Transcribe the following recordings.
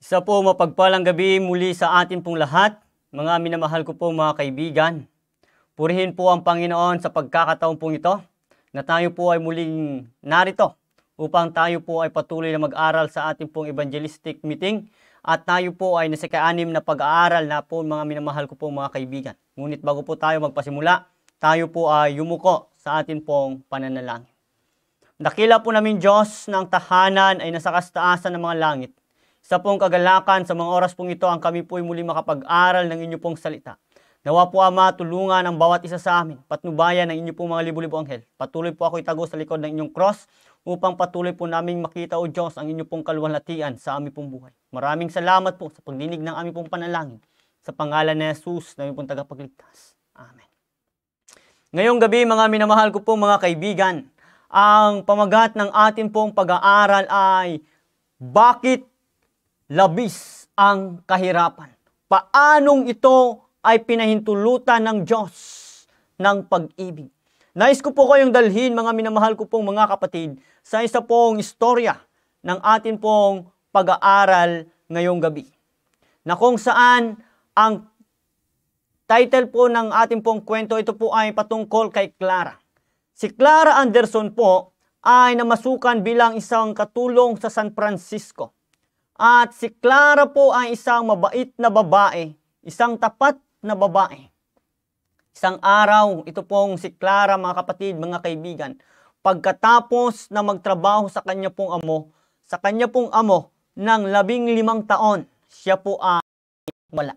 Isa po mapagpalang gabi muli sa atin pong lahat, mga minamahal ko po mga kaibigan. Purihin po ang Panginoon sa pagkakataon pong ito na tayo po ay muling narito upang tayo po ay patuloy na mag-aral sa ating pong evangelistic meeting at tayo po ay nasa kaanim na pag-aaral na po mga minamahal ko po mga kaibigan. Ngunit bago po tayo magpasimula, tayo po ay yumuko sa ating pong pananalangin. Dakila po namin Diyos na tahanan ay nasa kastaasan ng mga langit sa pong kagalakan, sa mga oras pong ito, ang kami po ay muli makapag-aral ng inyo pong salita. Nawa po Ama, tulungan ang bawat isa sa amin, patnubayan ng inyo pong mga libo-libo anghel. Patuloy po ako itago sa likod ng inyong cross upang patuloy po naming makita o Diyos ang inyo pong kalwalhatian sa aming pong buhay. Maraming salamat po sa pagdinig ng aming pong panalangin. Sa pangalan ni Jesus, na pong tagapagligtas. Amen. Ngayong gabi mga minamahal ko pong mga kaibigan, ang pamagat ng atin pong pag-aaral ay bakit labis ang kahirapan. Paanong ito ay pinahintulutan ng Diyos ng pag-ibig. Nais ko po kayong dalhin mga minamahal ko pong mga kapatid sa isa pong istorya ng atin pong pag-aaral ngayong gabi. Na kung saan ang title po ng atin pong kwento ito po ay patungkol kay Clara. Si Clara Anderson po ay namasukan bilang isang katulong sa San Francisco at si Clara po ay isang mabait na babae, isang tapat na babae. Isang araw, ito pong si Clara mga kapatid, mga kaibigan, pagkatapos na magtrabaho sa kanya pong amo, sa kanya pong amo ng labing limang taon, siya po ay wala.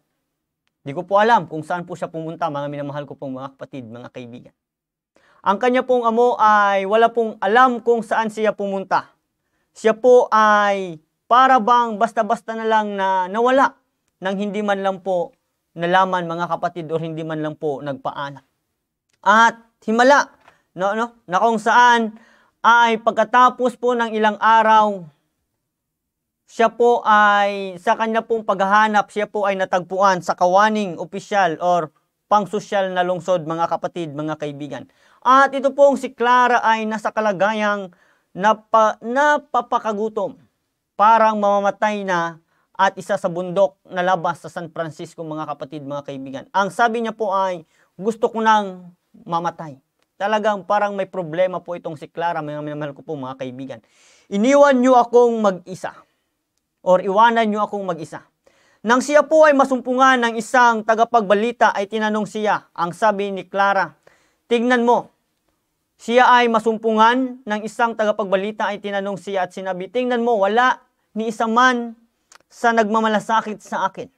Di ko po alam kung saan po siya pumunta, mga minamahal ko pong mga kapatid, mga kaibigan. Ang kanya pong amo ay wala pong alam kung saan siya pumunta. Siya po ay para bang basta-basta na lang na nawala nang hindi man lang po nalaman mga kapatid o hindi man lang po nagpaanak. At himala no, no, na kung saan ay pagkatapos po ng ilang araw, siya po ay sa kanya pong paghahanap, siya po ay natagpuan sa kawaning opisyal or pangsosyal na lungsod mga kapatid, mga kaibigan. At ito pong si Clara ay nasa kalagayang napa, napapakagutom parang mamamatay na at isa sa bundok na labas sa San Francisco mga kapatid, mga kaibigan. Ang sabi niya po ay, gusto ko nang mamatay. Talagang parang may problema po itong si Clara, mga minamahal ko po mga kaibigan. Iniwan niyo akong mag-isa or iwanan niyo akong mag-isa. Nang siya po ay masumpungan ng isang tagapagbalita ay tinanong siya, ang sabi ni Clara, tignan mo, siya ay masumpungan ng isang tagapagbalita ay tinanong siya at sinabi, Tingnan mo, wala ni isa man sa nagmamalasakit sa akin.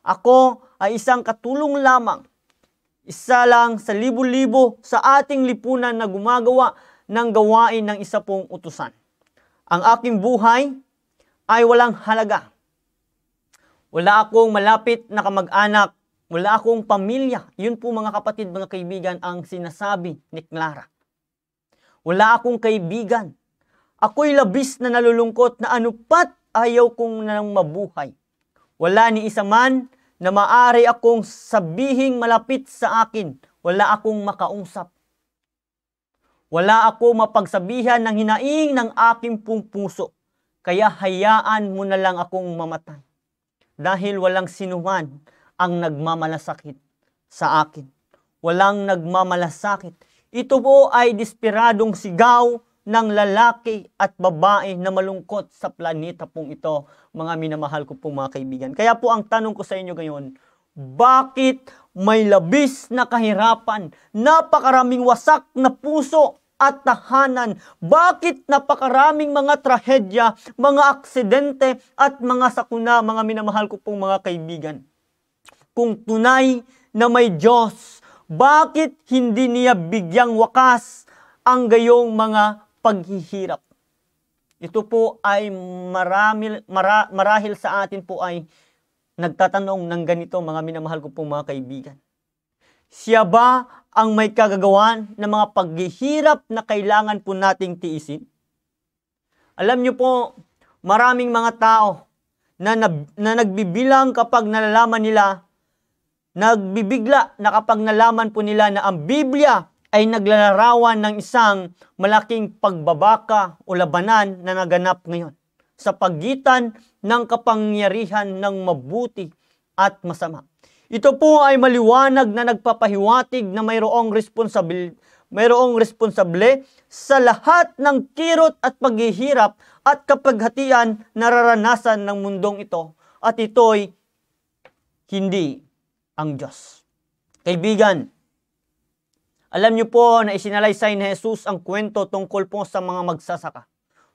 Ako ay isang katulong lamang, isa lang sa libo-libo sa ating lipunan na gumagawa ng gawain ng isa pong utusan. Ang aking buhay ay walang halaga. Wala akong malapit na kamag-anak, wala akong pamilya. Yun po mga kapatid, mga kaibigan, ang sinasabi ni Clara. Wala akong kaibigan. Ako'y labis na nalulungkot na anupat ayaw kong nang mabuhay. Wala ni isa man na maari akong sabihing malapit sa akin. Wala akong makausap. Wala ako mapagsabihan ng hinaing ng aking pong puso. Kaya hayaan mo na lang akong mamatay. Dahil walang sinuman ang nagmamalasakit sa akin. Walang nagmamalasakit ito po ay desperadong sigaw ng lalaki at babae na malungkot sa planeta pong ito, mga minamahal ko pong mga kaibigan. Kaya po ang tanong ko sa inyo ngayon, bakit may labis na kahirapan, napakaraming wasak na puso at tahanan? Bakit napakaraming mga trahedya, mga aksidente at mga sakuna, mga minamahal ko pong mga kaibigan? Kung tunay na may Diyos bakit hindi niya bigyang wakas ang gayong mga paghihirap? Ito po ay marami, mara, marahil sa atin po ay nagtatanong ng ganito mga minamahal ko pong mga kaibigan. Siya ba ang may kagagawan ng mga paghihirap na kailangan po nating tiisin? Alam niyo po, maraming mga tao na, na, na nagbibilang kapag nalalaman nila nagbibigla na kapag nalaman po nila na ang Biblia ay naglalarawan ng isang malaking pagbabaka o labanan na naganap ngayon sa pagitan ng kapangyarihan ng mabuti at masama. Ito po ay maliwanag na nagpapahiwatig na mayroong responsibil mayroong responsable sa lahat ng kirot at paghihirap at kapaghatian nararanasan ng mundong ito at ito'y hindi ang Diyos. Kaibigan, alam niyo po na isinalaysay ni Jesus ang kwento tungkol po sa mga magsasaka.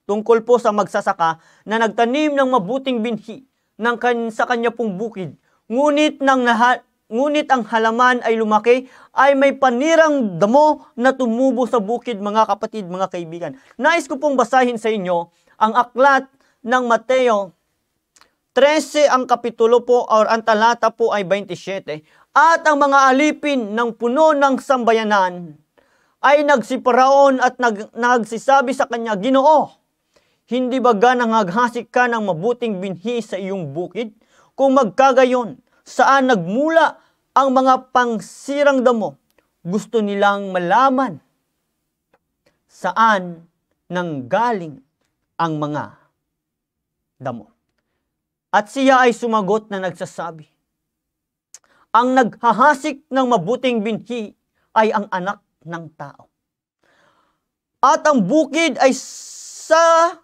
Tungkol po sa magsasaka na nagtanim ng mabuting binhi ng kan sa kanya pong bukid. Ngunit, nang naha- ngunit ang halaman ay lumaki ay may panirang damo na tumubo sa bukid mga kapatid, mga kaibigan. Nais ko pong basahin sa inyo ang aklat ng Mateo 13 ang kapitulo po or ang talata po ay 27. At ang mga alipin ng puno ng sambayanan ay nagsiparaon at nag, nagsisabi sa kanya, Ginoo, hindi ba ganang nangaghasik ka ng mabuting binhi sa iyong bukid? Kung magkagayon, saan nagmula ang mga pangsirang damo? Gusto nilang malaman saan nanggaling ang mga damo. At siya ay sumagot na nagsasabi, Ang naghahasik ng mabuting binhi ay ang anak ng tao. At ang bukid ay sa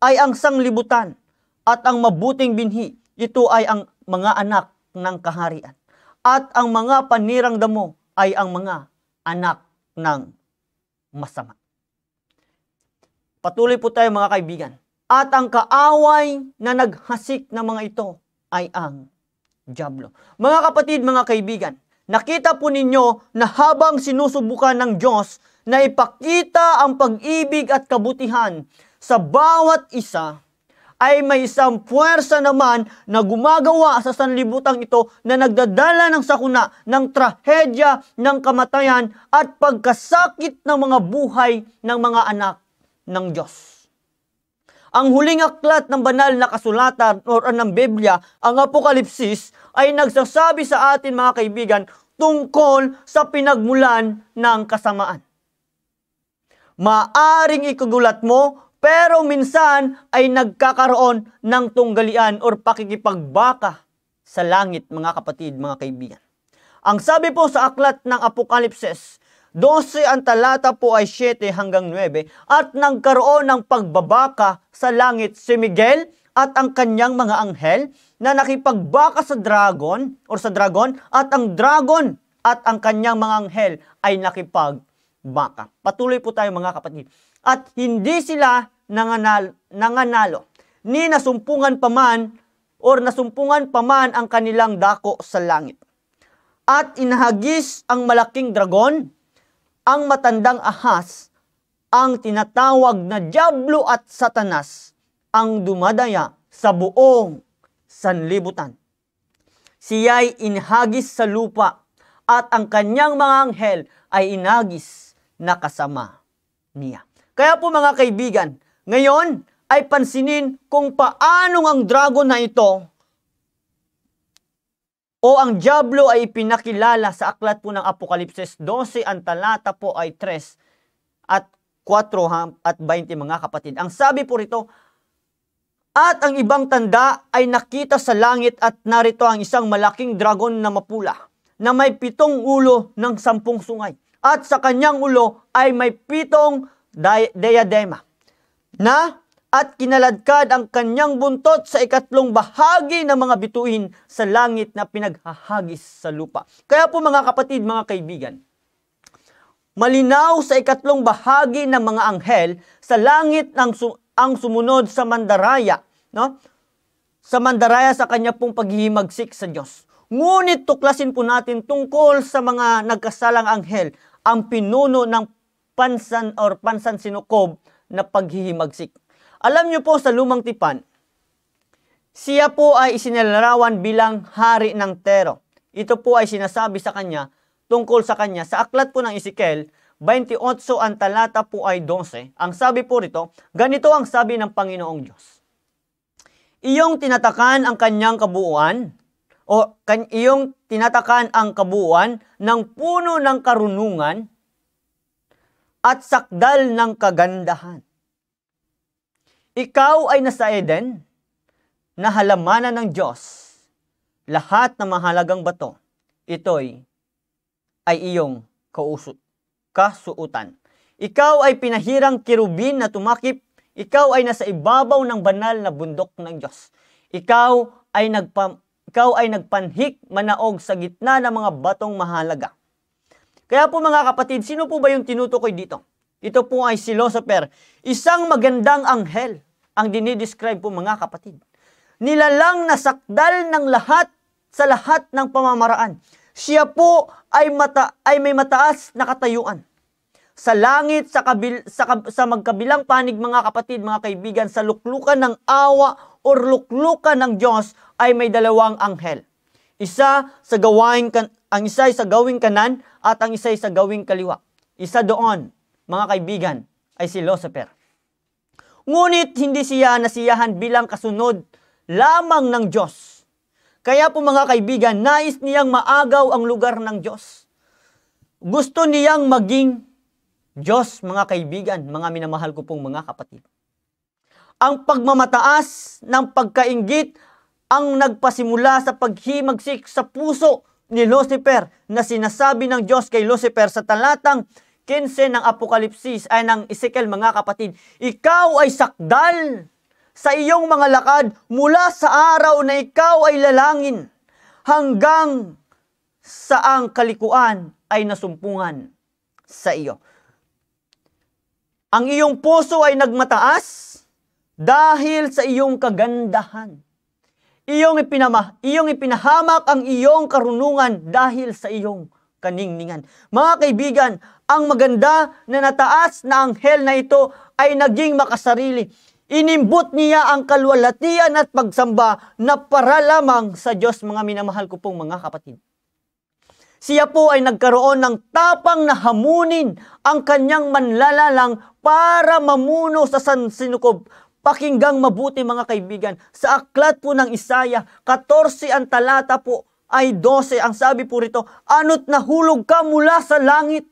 ay ang sanglibutan at ang mabuting binhi ito ay ang mga anak ng kaharian at ang mga panirang damo ay ang mga anak ng masama. Patuloy po tayo mga kaibigan at ang kaaway na naghasik ng mga ito ay ang Diablo. Mga kapatid, mga kaibigan, nakita po ninyo na habang sinusubukan ng Diyos na ipakita ang pag-ibig at kabutihan sa bawat isa, ay may isang puwersa naman na gumagawa sa sanlibutan ito na nagdadala ng sakuna, ng trahedya, ng kamatayan at pagkasakit ng mga buhay ng mga anak ng Diyos. Ang huling aklat ng banal na kasulatan or ng Biblia, ang Apokalipsis, ay nagsasabi sa atin mga kaibigan tungkol sa pinagmulan ng kasamaan. Maaring ikugulat mo, pero minsan ay nagkakaroon ng tunggalian or pakikipagbaka sa langit mga kapatid, mga kaibigan. Ang sabi po sa aklat ng Apokalipsis, 12 ang talata po ay 7 hanggang 9 at nangkaroon ng pagbabaka sa langit si Miguel at ang kanyang mga anghel na nakipagbaka sa dragon or sa dragon at ang dragon at ang kanyang mga anghel ay nakipagbaka. Patuloy po tayo mga kapatid. At hindi sila nanganal, nanganalo ni nasumpungan pa man or nasumpungan pa man ang kanilang dako sa langit. At inahagis ang malaking dragon ang matandang ahas ang tinatawag na Diablo at Satanas ang dumadaya sa buong sanlibutan. Siya'y inhagis sa lupa at ang kanyang mga anghel ay inagis na kasama niya. Kaya po mga kaibigan, ngayon ay pansinin kung paano ang dragon na ito o ang Diablo ay pinakilala sa aklat po ng Apokalipsis 12, ang talata po ay 3 at 4 at 20 mga kapatid. Ang sabi po rito, at ang ibang tanda ay nakita sa langit at narito ang isang malaking dragon na mapula na may pitong ulo ng sampung sungay. At sa kanyang ulo ay may pitong diadema na at kinaladkad ang kanyang buntot sa ikatlong bahagi ng mga bituin sa langit na pinaghahagis sa lupa. Kaya po mga kapatid, mga kaibigan, malinaw sa ikatlong bahagi ng mga anghel sa langit ang, su- ang sumunod sa mandaraya, no? Sa mandaraya sa kanya pong paghihimagsik sa Diyos. Ngunit tuklasin po natin tungkol sa mga nagkasalang anghel ang pinuno ng pansan or pansan sinukob na paghihimagsik alam niyo po sa lumang tipan, siya po ay isinalarawan bilang hari ng Tero. Ito po ay sinasabi sa kanya tungkol sa kanya sa aklat po ng Ezekiel 28 ang talata po ay 12. Ang sabi po rito, ganito ang sabi ng Panginoong Diyos. Iyong tinatakan ang kanyang kabuuan o kan, iyong tinatakan ang kabuuan ng puno ng karunungan at sakdal ng kagandahan. Ikaw ay nasa Eden, na halamanan ng Diyos. Lahat ng mahalagang bato, ito'y ay iyong kausut, kasuutan. Ikaw ay pinahirang kirubin na tumakip. Ikaw ay nasa ibabaw ng banal na bundok ng Diyos. Ikaw ay, nagpa, ikaw ay nagpanhik manaog sa gitna ng mga batong mahalaga. Kaya po mga kapatid, sino po ba yung tinutukoy dito? Ito po ay philosopher. Isang magandang anghel ang dinidescribe po mga kapatid. Nilalang nasakdal ng lahat sa lahat ng pamamaraan. Siya po ay, mata, ay may mataas na katayuan. Sa langit, sa, kabil, sa, sa magkabilang panig mga kapatid, mga kaibigan, sa luklukan ng awa o luklukan ng Diyos ay may dalawang anghel. Isa sa gawain ang isa ay sa gawing kanan at ang isa ay sa gawing kaliwa. Isa doon mga kaibigan, ay si Lucifer. Ngunit hindi siya nasiyahan bilang kasunod lamang ng Diyos. Kaya po mga kaibigan, nais niyang maagaw ang lugar ng Diyos. Gusto niyang maging Diyos, mga kaibigan, mga minamahal ko pong mga kapatid. Ang pagmamataas ng pagkaingit ang nagpasimula sa paghimagsik sa puso ni Lucifer na sinasabi ng Diyos kay Lucifer sa talatang 15 ng Apokalipsis, ay ng Ezekiel mga kapatid, ikaw ay sakdal sa iyong mga lakad mula sa araw na ikaw ay lalangin hanggang sa ang kalikuan ay nasumpungan sa iyo. Ang iyong puso ay nagmataas dahil sa iyong kagandahan. Iyong, ipinama, iyong ipinahamak ang iyong karunungan dahil sa iyong kaningningan. Mga kaibigan, ang maganda na nataas na anghel na ito ay naging makasarili. Inimbot niya ang kalwalatian at pagsamba na para lamang sa Diyos mga minamahal ko pong mga kapatid. Siya po ay nagkaroon ng tapang na hamunin ang kanyang manlalalang para mamuno sa San Sinukob. Pakinggang mabuti mga kaibigan. Sa aklat po ng Isaya, 14 ang talata po ay 12. Ang sabi po rito, anot nahulog ka mula sa langit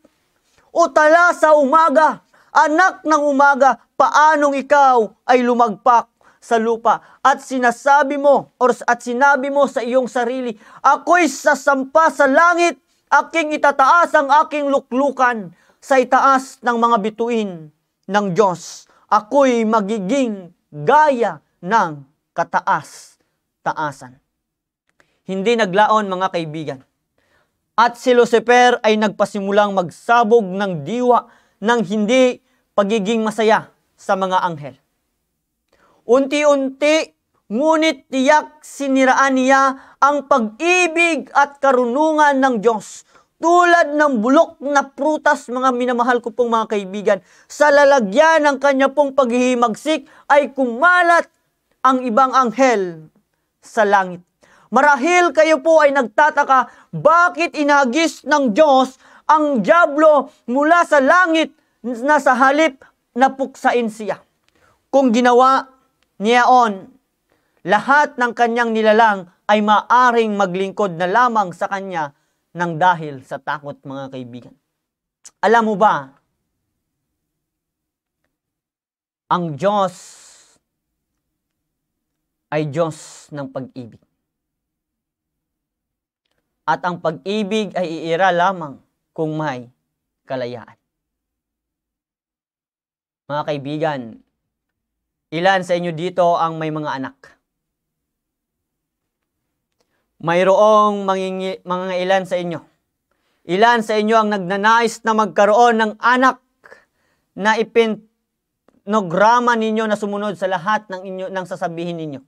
o tala sa umaga, anak ng umaga, paanong ikaw ay lumagpak sa lupa at sinasabi mo or at sinabi mo sa iyong sarili, ako'y sasampa sa langit, aking itataas ang aking luklukan sa itaas ng mga bituin ng Diyos. Ako'y magiging gaya ng kataas-taasan. Hindi naglaon mga kaibigan at si Lucifer ay nagpasimulang magsabog ng diwa ng hindi pagiging masaya sa mga anghel. Unti-unti, ngunit tiyak siniraan niya ang pag-ibig at karunungan ng Diyos tulad ng bulok na prutas mga minamahal ko pong mga kaibigan. Sa lalagyan ng kanya pong paghihimagsik ay kumalat ang ibang anghel sa langit. Marahil kayo po ay nagtataka bakit inagis ng Diyos ang Diablo mula sa langit na sa halip na puksain siya. Kung ginawa niya on, lahat ng kanyang nilalang ay maaring maglingkod na lamang sa kanya ng dahil sa takot mga kaibigan. Alam mo ba, ang Diyos ay Diyos ng pag-ibig at ang pag-ibig ay iira lamang kung may kalayaan. Mga kaibigan, ilan sa inyo dito ang may mga anak? Mayroong mangingi, mga ilan sa inyo. Ilan sa inyo ang nagnanais na magkaroon ng anak na ipinograma ninyo na sumunod sa lahat ng inyo ng sasabihin ninyo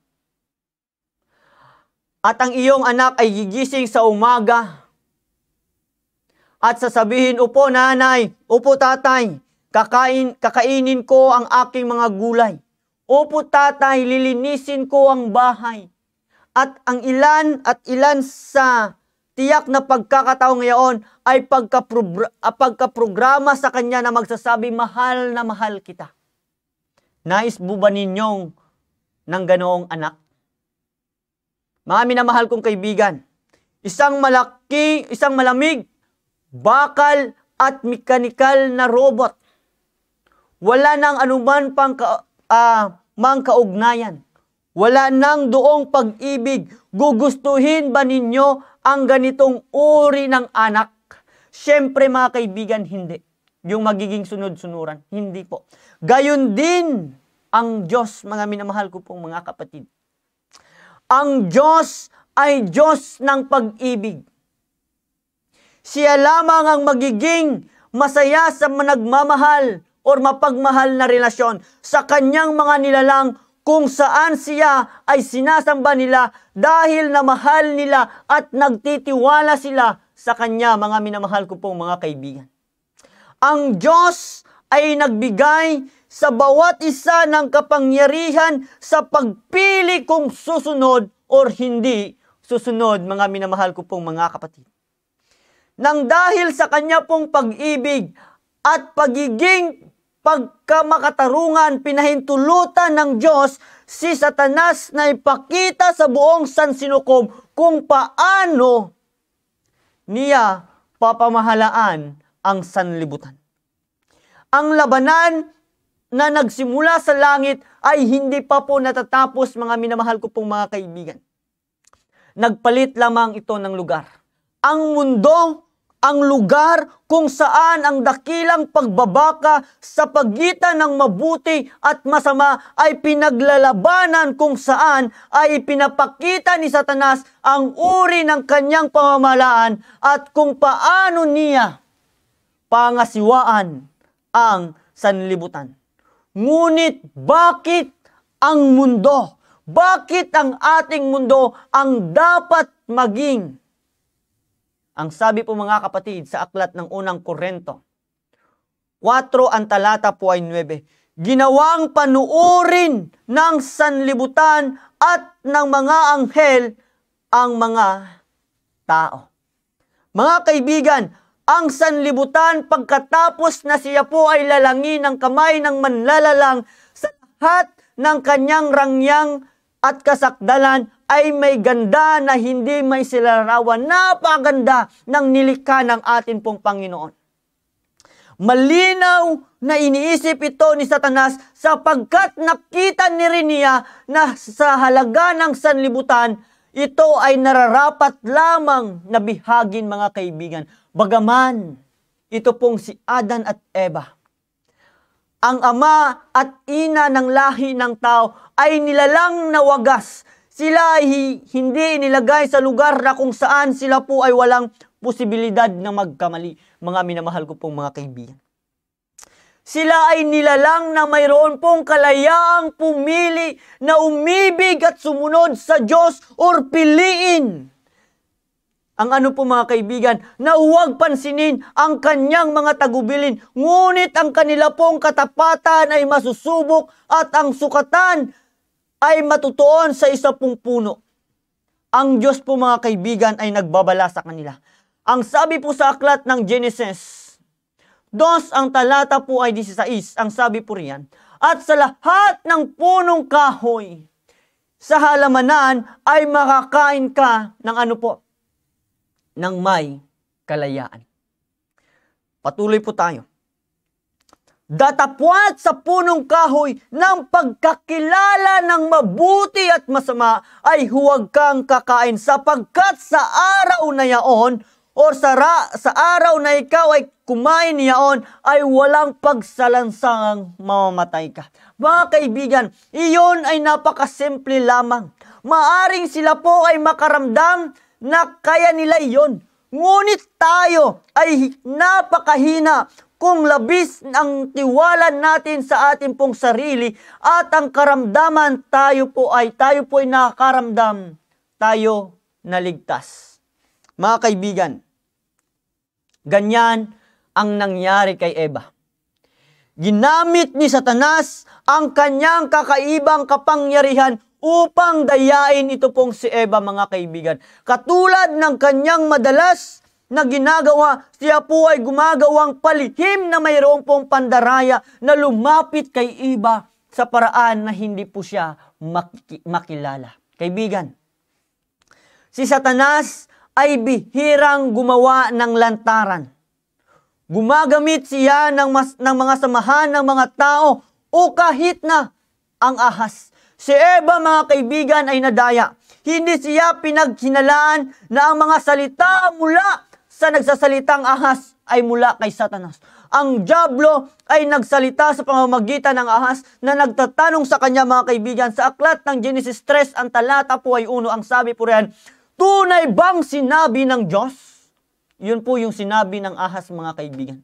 at ang iyong anak ay gigising sa umaga at sasabihin, Upo nanay, upo tatay, kakain, kakainin ko ang aking mga gulay. Upo tatay, lilinisin ko ang bahay. At ang ilan at ilan sa tiyak na pagkakataon ngayon ay pagkapro- ah, pagkaprograma sa kanya na magsasabi, mahal na mahal kita. Nais buba ninyong ng ganoong anak? Mami na mahal kong kaibigan, isang malaki, isang malamig, bakal at mekanikal na robot. Wala nang anuman pang ka, uh, mang kaugnayan. Wala nang doong pag-ibig. Gugustuhin ba ninyo ang ganitong uri ng anak? Siyempre mga kaibigan, hindi. Yung magiging sunod-sunuran, hindi po. Gayon din ang Diyos, mga minamahal ko pong mga kapatid. Ang Diyos ay Diyos ng pag-ibig. Siya lamang ang magiging masaya sa managmamahal o mapagmahal na relasyon sa kanyang mga nilalang kung saan siya ay sinasamba nila dahil na mahal nila at nagtitiwala sila sa kanya, mga minamahal ko pong mga kaibigan. Ang Diyos ay nagbigay sa bawat isa ng kapangyarihan sa pagpili kung susunod or hindi susunod, mga minamahal ko pong mga kapatid. Nang dahil sa kanya pong pag-ibig at pagiging pagkamakatarungan, pinahintulutan ng Diyos, si Satanas na ipakita sa buong sansinukob kung paano niya papamahalaan ang sanlibutan. Ang labanan na nagsimula sa langit ay hindi pa po natatapos mga minamahal ko pong mga kaibigan. Nagpalit lamang ito ng lugar. Ang mundo, ang lugar kung saan ang dakilang pagbabaka sa pagitan ng mabuti at masama ay pinaglalabanan kung saan ay pinapakita ni Satanas ang uri ng kanyang pamamalaan at kung paano niya pangasiwaan ang sanlibutan. Ngunit bakit ang mundo? Bakit ang ating mundo ang dapat maging? Ang sabi po mga kapatid sa aklat ng unang Korento, 4 ang talata po ay 9. Ginawang panuurin ng sanlibutan at ng mga anghel ang mga tao. Mga kaibigan, ang sanlibutan pagkatapos na siya po ay lalangin ng kamay ng manlalalang sa lahat ng kanyang rangyang at kasakdalan ay may ganda na hindi may silarawan. Napaganda ng nilikha ng atin pong Panginoon. Malinaw na iniisip ito ni Satanas sapagkat nakita ni rin na sa halaga ng sanlibutan ito ay nararapat lamang na bihagin mga kaibigan. Bagaman, ito pong si Adan at Eva. Ang ama at ina ng lahi ng tao ay nilalang nawagas. Sila ay hindi inilagay sa lugar na kung saan sila po ay walang posibilidad na magkamali. Mga minamahal ko pong mga kaibigan. Sila ay nilalang na mayroon pong kalayaang pumili na umibig at sumunod sa Diyos or piliin. Ang ano po mga kaibigan, na huwag pansinin ang kanyang mga tagubilin, ngunit ang kanila pong katapatan ay masusubok at ang sukatan ay matutuon sa isa pong puno. Ang Diyos po mga kaibigan ay nagbabala sa kanila. Ang sabi po sa aklat ng Genesis Dos, ang talata po ay 16. Ang sabi po riyan, At sa lahat ng punong kahoy sa halamanan ay makakain ka ng ano po? Ng may kalayaan. Patuloy po tayo. Datapwat sa punong kahoy ng pagkakilala ng mabuti at masama ay huwag kang kakain sapagkat sa araw na yaon o sa, ra- sa araw na ikaw ay kumain yaon ay walang pagsalansangang mamamatay ka. Mga kaibigan, iyon ay napakasimple lamang. Maaring sila po ay makaramdam na kaya nila iyon. Ngunit tayo ay napakahina kung labis ang tiwala natin sa ating pong sarili at ang karamdaman tayo po ay tayo po ay nakaramdam tayo naligtas. Mga kaibigan, ganyan ang nangyari kay Eva. Ginamit ni Satanas ang kanyang kakaibang kapangyarihan upang dayain ito pong si Eva mga kaibigan. Katulad ng kanyang madalas na ginagawa, siya po ay gumagawang palihim na mayroon pong pandaraya na lumapit kay Eva sa paraan na hindi po siya maki- makilala. Kaibigan, si Satanas ay bihirang gumawa ng lantaran. Gumagamit siya ng, mas, ng mga samahan ng mga tao o kahit na ang ahas. Si Eva mga kaibigan ay nadaya. Hindi siya pinaghinalaan na ang mga salita mula sa nagsasalitang ahas ay mula kay Satanas. Ang Diablo ay nagsalita sa pamamagitan ng ahas na nagtatanong sa kanya mga kaibigan. Sa aklat ng Genesis 3, ang talata po ay uno, ang sabi po riyan, Tunay bang sinabi ng Diyos? Yun po yung sinabi ng ahas mga kaibigan.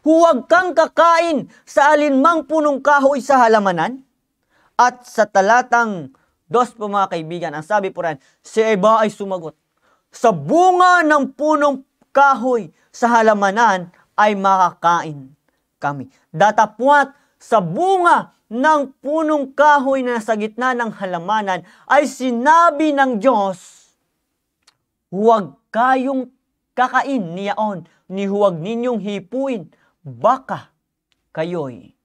Huwag kang kakain sa alinmang punong kahoy sa halamanan at sa talatang dos po mga kaibigan. Ang sabi po rin, si Eva ay sumagot, sa bunga ng punong kahoy sa halamanan ay makakain kami. Datapwat sa bunga ng punong kahoy na sa gitna ng halamanan ay sinabi ng Diyos, huwag kayong kakain niyaon, ni huwag ninyong hipuin, baka kayo'y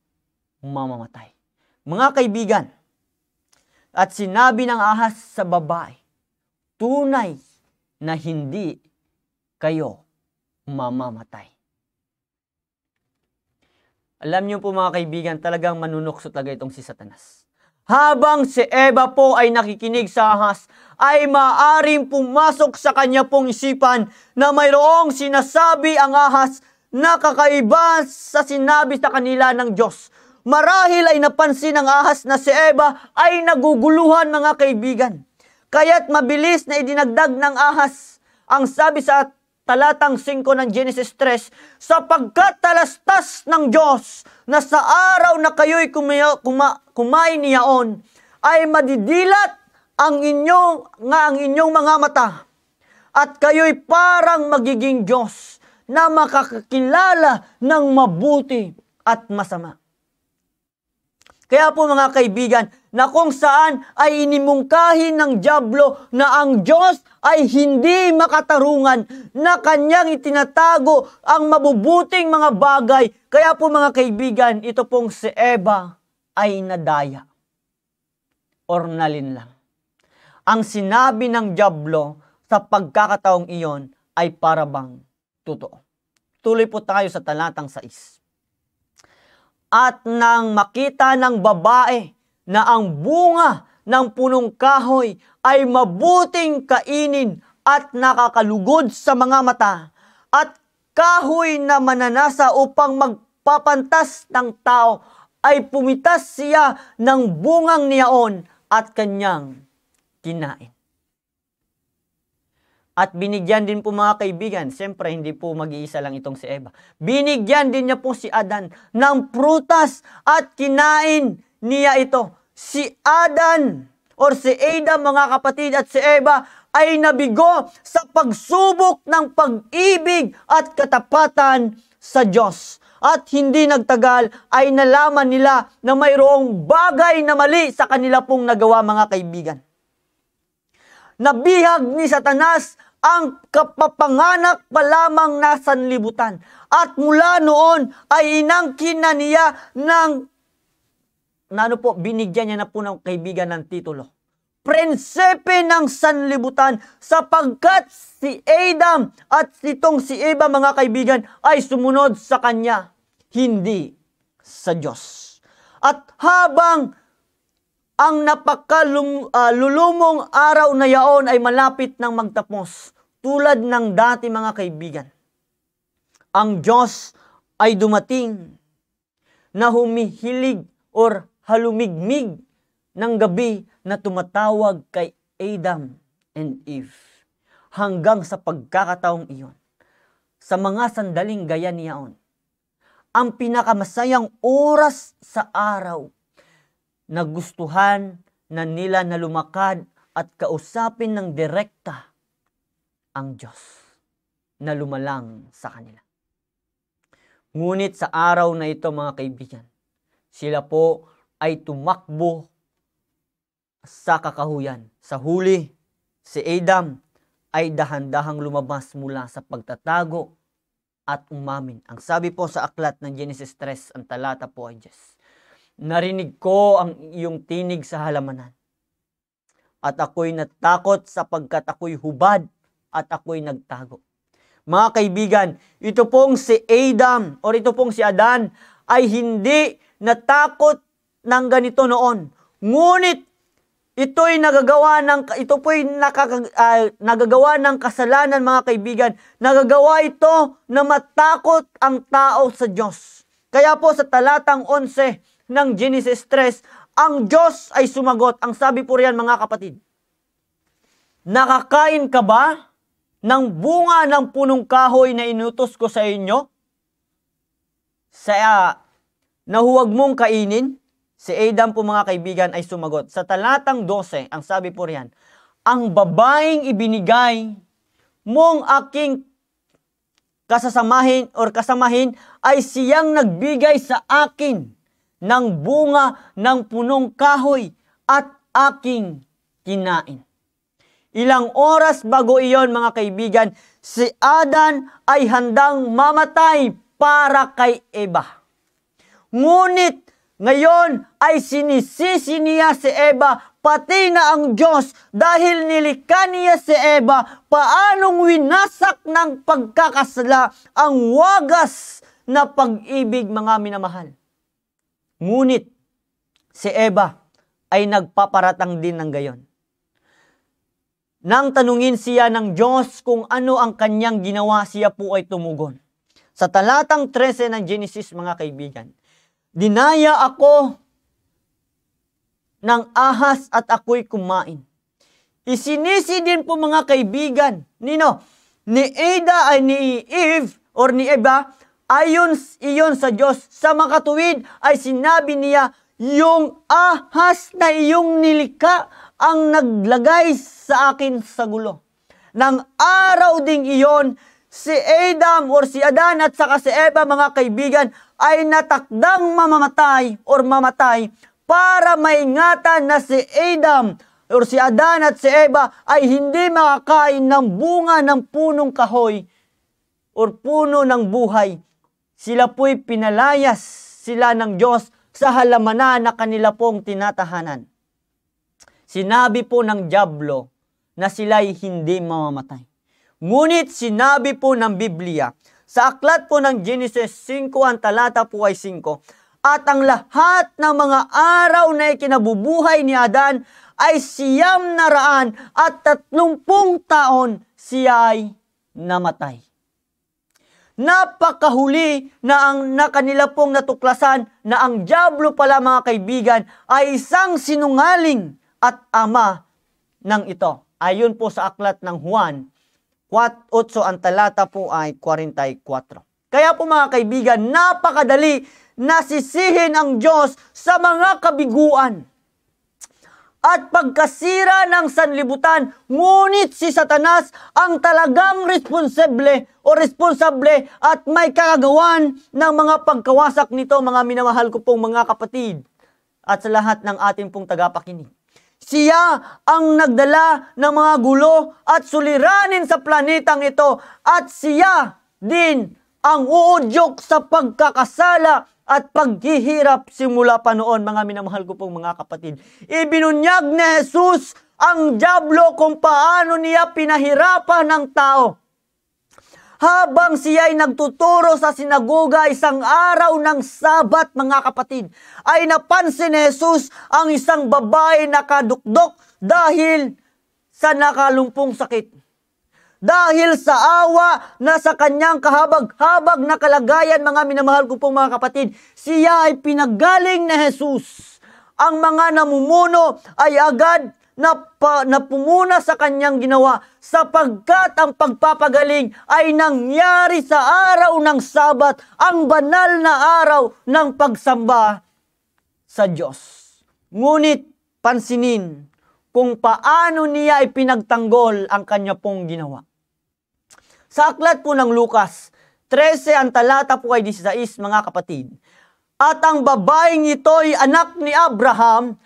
mamamatay. Mga kaibigan, at sinabi ng ahas sa babae, tunay na hindi kayo mamamatay. Alam niyo po mga kaibigan, talagang manunokso talaga itong si Satanas. Habang si Eva po ay nakikinig sa ahas, ay maaring pumasok sa kanya pong isipan na mayroong sinasabi ang ahas na kakaiba sa sinabi sa kanila ng Diyos. Marahil ay napansin ng ahas na si Eva ay naguguluhan mga kaibigan. Kaya't mabilis na idinagdag ng ahas ang sabi sa talatang 5 ng Genesis 3, sapagkat talastas ng Diyos na sa araw na kayo'y kuma, kuma, kumain niyaon, ay madidilat ang inyong, nga ang inyong mga mata at kayo'y parang magiging Diyos na makakakilala ng mabuti at masama. Kaya po mga kaibigan, na kung saan ay inimungkahi ng Diablo na ang Diyos ay hindi makatarungan na kanyang itinatago ang mabubuting mga bagay. Kaya po mga kaibigan, ito pong si Eva ay nadaya or nalinlang ang sinabi ng Diablo sa pagkakataong iyon ay parabang totoo. Tuloy po tayo sa talatang 6. At nang makita ng babae na ang bunga ng punong kahoy ay mabuting kainin at nakakalugod sa mga mata at kahoy na mananasa upang magpapantas ng tao ay pumitas siya ng bungang niyaon at kanyang kinain. At binigyan din po mga kaibigan, siyempre hindi po mag-iisa lang itong si Eva. Binigyan din niya po si Adan ng prutas at kinain niya ito. Si Adan or si Ada mga kapatid at si Eva ay nabigo sa pagsubok ng pag-ibig at katapatan sa Diyos. At hindi nagtagal ay nalaman nila na mayroong bagay na mali sa kanila pong nagawa mga kaibigan nabihag ni Satanas ang kapapanganak pa lamang na sanlibutan. At mula noon ay inangkin na niya ng, ano po, binigyan niya na po ng kaibigan ng titulo. Prinsipe ng sanlibutan sapagkat si Adam at sitong si Eva mga kaibigan ay sumunod sa kanya, hindi sa Diyos. At habang ang napakalulumong ah, uh, araw na yaon ay malapit ng magtapos tulad ng dati mga kaibigan. Ang Diyos ay dumating na humihilig or halumigmig ng gabi na tumatawag kay Adam and Eve hanggang sa pagkakataong iyon. Sa mga sandaling gaya niyaon, ang pinakamasayang oras sa araw nagustuhan na nila na lumakad at kausapin ng direkta ang Diyos na lumalang sa kanila. Ngunit sa araw na ito mga kaibigan, sila po ay tumakbo sa kakahuyan. Sa huli, si Adam ay dahan-dahang lumabas mula sa pagtatago at umamin. Ang sabi po sa aklat ng Genesis 3, ang talata po ay Diyos. Narinig ko ang iyong tinig sa halamanan. At ako'y natakot sapagkat ako'y hubad at ako'y nagtago. Mga kaibigan, ito pong si Adam o ito pong si Adan ay hindi natakot ng ganito noon. Ngunit ito'y nagagawa ng ito po'y nakaka, uh, nagagawa ng kasalanan mga kaibigan. Nagagawa ito na matakot ang tao sa Diyos. Kaya po sa talatang 11, ng Genesis 3, ang Diyos ay sumagot. Ang sabi po riyan mga kapatid, Nakakain ka ba ng bunga ng punong kahoy na inutos ko sa inyo? Sa uh, nahuwag mong kainin? Si Adam po mga kaibigan ay sumagot. Sa talatang 12, ang sabi po riyan, Ang babaeng ibinigay mong aking kasasamahin or kasamahin ay siyang nagbigay sa akin ng bunga ng punong kahoy at aking kinain. Ilang oras bago iyon mga kaibigan, si Adan ay handang mamatay para kay Eva. Ngunit ngayon ay sinisisi niya si Eva pati na ang Diyos dahil nilikha niya si Eva paanong winasak ng pagkakasala ang wagas na pag-ibig mga minamahal. Ngunit si Eva ay nagpaparatang din ng gayon. Nang tanungin siya ng Diyos kung ano ang kanyang ginawa, siya po ay tumugon. Sa talatang 13 ng Genesis, mga kaibigan, Dinaya ako ng ahas at ako'y kumain. Isinisi din po mga kaibigan, nino, ni Ada ay ni Eve or ni Eva Ayon iyon sa Diyos, sa makatuwid ay sinabi niya, yung ahas na iyong nilika ang naglagay sa akin sa gulo. Nang araw ding iyon, si Adam or si Adan at saka si Eva mga kaibigan ay natakdang mamamatay or mamatay para maingatan na si Adam or si Adan at si Eva ay hindi makakain ng bunga ng punong kahoy or puno ng buhay sila po'y pinalayas sila ng Diyos sa halamana na kanila pong tinatahanan. Sinabi po ng Diablo na sila'y hindi mamamatay. Ngunit sinabi po ng Biblia, sa aklat po ng Genesis 5, ang talata po ay 5, at ang lahat ng mga araw na ikinabubuhay ni Adan ay siyam na raan at tatlumpung taon siya ay namatay napakahuli na ang na kanila pong natuklasan na ang Diablo pala mga kaibigan ay isang sinungaling at ama ng ito. Ayon po sa aklat ng Juan 8 ang talata po ay 44. Kaya po mga kaibigan, napakadali nasisihin ang Diyos sa mga kabiguan at pagkasira ng sanlibutan. Ngunit si Satanas ang talagang responsable o responsable at may kagagawan ng mga pagkawasak nito mga minamahal ko pong mga kapatid at sa lahat ng ating pong tagapakinig. Siya ang nagdala ng mga gulo at suliranin sa planetang ito at siya din ang uudyok sa pagkakasala at paghihirap simula pa noon, mga minamahal ko pong mga kapatid. Ibinunyag ni Jesus ang Diablo kung paano niya pinahirapan ng tao. Habang siya ay nagtuturo sa sinagoga isang araw ng sabat mga kapatid, ay napansin ni Jesus ang isang babae na kadukdok dahil sa nakalumpong sakit dahil sa awa na sa kanyang kahabag-habag na kalagayan mga minamahal ko pong mga kapatid. Siya ay pinagaling na Jesus. Ang mga namumuno ay agad na, pa, na pumuna sa kanyang ginawa sapagkat ang pagpapagaling ay nangyari sa araw ng Sabat, ang banal na araw ng pagsamba sa Diyos. Ngunit pansinin kung paano niya ipinagtanggol ang kanya pong ginawa. Sa aklat po ng Lucas, 13 ang talata po ay 16 mga kapatid. At ang babaeng ito ay anak ni Abraham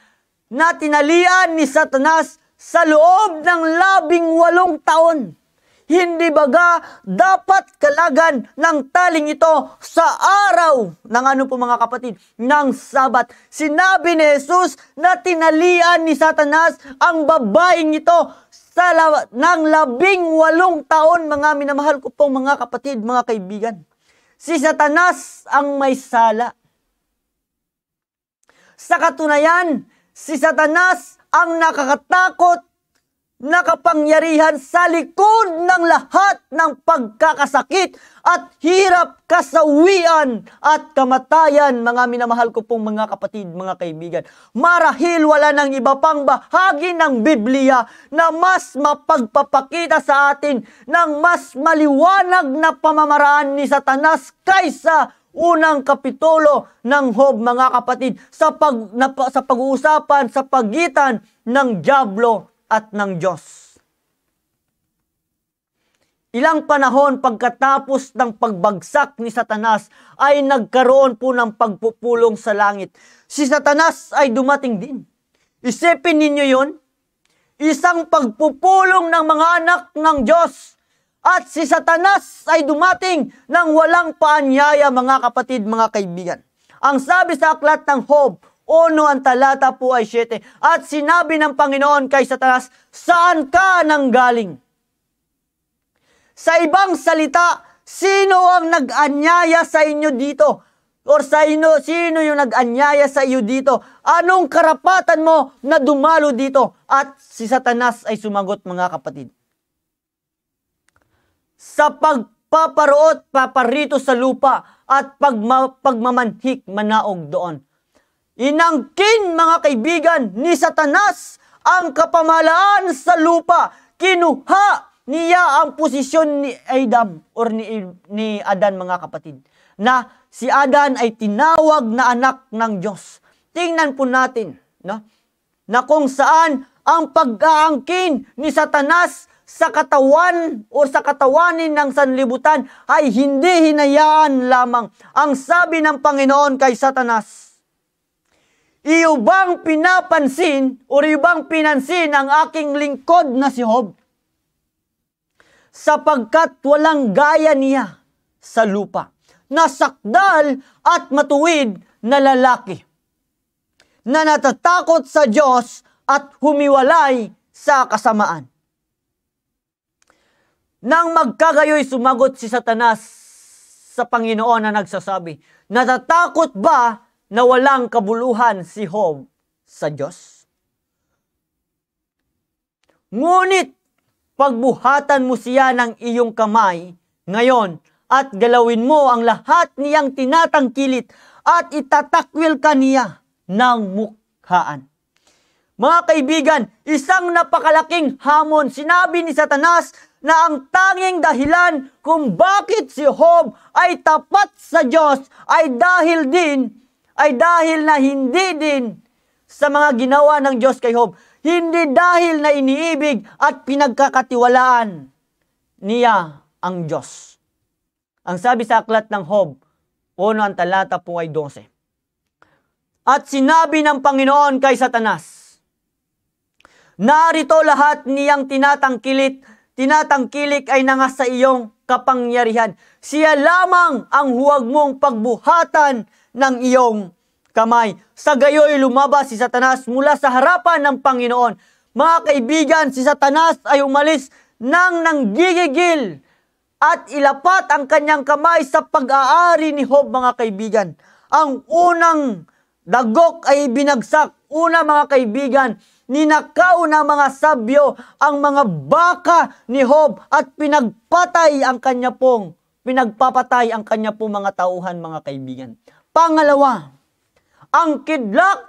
na tinalian ni Satanas sa loob ng labing walong taon. Hindi baga dapat kalagan ng taling ito sa araw ng ano po mga kapatid, ng Sabat. Sinabi ni Jesus na tinalian ni Satanas ang babaeng ito sa la- ng labing walong taon, mga minamahal ko pong mga kapatid, mga kaibigan. Si Satanas ang may sala. Sa katunayan, si Satanas ang nakakatakot nakapangyarihan sa likod ng lahat ng pagkakasakit at hirap kasawian at kamatayan, mga minamahal ko pong mga kapatid, mga kaibigan. Marahil wala ng iba pang bahagi ng Biblia na mas mapagpapakita sa atin ng mas maliwanag na pamamaraan ni Satanas kaysa unang kapitulo ng Hob mga kapatid sa pag na, sa pag-uusapan sa pagitan ng Diablo at ng Diyos. Ilang panahon pagkatapos ng pagbagsak ni Satanas ay nagkaroon po ng pagpupulong sa langit. Si Satanas ay dumating din. Isipin ninyo yon, isang pagpupulong ng mga anak ng Diyos. At si Satanas ay dumating ng walang paanyaya mga kapatid, mga kaibigan. Ang sabi sa aklat ng Hob, 1 ang talata po ay 7. At sinabi ng Panginoon kay Satanas, saan ka nang galing? Sa ibang salita, sino ang nag-anyaya sa inyo dito? Or sa ino, sino yung nag-anyaya sa iyo dito? Anong karapatan mo na dumalo dito? At si Satanas ay sumagot mga kapatid. Sa pagpaparoot, paparito sa lupa at pagma, pagmamanhik, manaog doon Inangkin mga kaibigan ni Satanas ang kapamalaan sa lupa. Kinuha niya ang posisyon ni Adam or ni, ni Adan mga kapatid na si Adan ay tinawag na anak ng Diyos. Tingnan po natin no? na kung saan ang pag-aangkin ni Satanas sa katawan o sa katawanin ng sanlibutan ay hindi hinayaan lamang. Ang sabi ng Panginoon kay Satanas, Iyo bang pinapansin o iyo bang pinansin ang aking lingkod na si Hob? Sapagkat walang gaya niya sa lupa, nasakdal at matuwid na lalaki, na natatakot sa Diyos at humiwalay sa kasamaan. Nang magkagayoy sumagot si Satanas sa Panginoon na nagsasabi, Natatakot ba na walang kabuluhan si Job sa Diyos? Ngunit, pagbuhatan mo siya ng iyong kamay ngayon at galawin mo ang lahat niyang tinatangkilit at itatakwil ka niya ng mukhaan. Mga kaibigan, isang napakalaking hamon sinabi ni Satanas na ang tanging dahilan kung bakit si Job ay tapat sa Diyos ay dahil din ay dahil na hindi din sa mga ginawa ng Diyos kay Job. Hindi dahil na iniibig at pinagkakatiwalaan niya ang Diyos. Ang sabi sa aklat ng Hob, 1 ang talata po ay 12. At sinabi ng Panginoon kay Satanas, Narito lahat niyang tinatangkilit, tinatangkilik ay nanga sa iyong kapangyarihan. Siya lamang ang huwag mong pagbuhatan ng iyong kamay. Sa gayoy lumabas si Satanas mula sa harapan ng Panginoon. Mga kaibigan, si Satanas ay umalis nang nanggigigil at ilapat ang kanyang kamay sa pag-aari ni Job, mga kaibigan. Ang unang dagok ay binagsak. Una mga kaibigan, ninakaw na mga sabyo ang mga baka ni Job at pinagpatay ang kanya pong pinagpapatay ang kanya pong mga tauhan mga kaibigan. Pangalawa, ang kidlat,